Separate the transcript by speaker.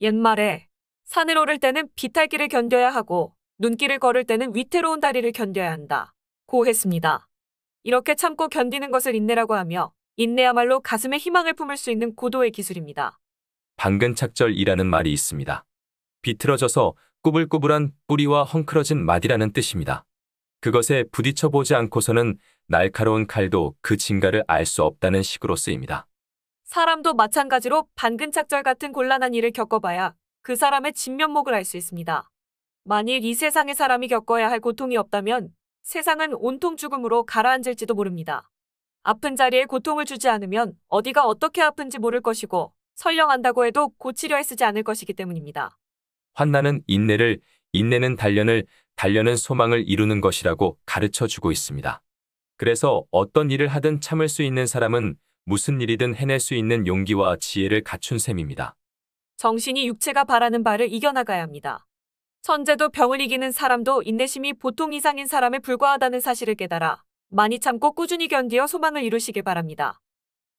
Speaker 1: 옛말에 산을 오를 때는 비탈길을 견뎌야 하고 눈길을 걸을 때는 위태로운 다리를 견뎌야 한다. 고 했습니다. 이렇게 참고 견디는 것을 인내라고 하며 인내야말로 가슴에 희망을 품을 수 있는 고도의 기술입니다.
Speaker 2: 방근착절이라는 말이 있습니다. 비틀어져서 꾸불꾸불한 뿌리와 헝클어진 마디라는 뜻입니다. 그것에 부딪혀 보지 않고서는 날카로운 칼도 그 진가를 알 수 없다는 식으로 쓰입니다.
Speaker 1: 사람도 마찬가지로 반근착절 같은 곤란한 일을 겪어봐야 그 사람의 진면목을 알 수 있습니다. 만일 이세상에 사람이 겪어야 할 고통이 없다면 세상은 온통 죽음으로 가라앉을지도 모릅니다. 아픈 자리에 고통을 주지 않으면 어디가 어떻게 아픈지 모를 것이고 설령한다고 해도 고치려 애쓰지 않을 것이기 때문입니다.
Speaker 2: 환나는 인내를, 인내는 단련을, 단련은 소망을 이루는 것이라고 가르쳐 주고 있습니다. 그래서 어떤 일을 하든 참을 수 있는 사람은 무슨 일이든 해낼 수 있는 용기와 지혜를 갖춘 셈입니다.
Speaker 1: 정신이 육체가 바라는 바를 이겨나가야 합니다. 천재도 병을 이기는 사람도 인내심이 보통 이상인 사람에 불과하다는 사실을 깨달아 많이 참고 꾸준히 견디어 소망을 이루시길 바랍니다.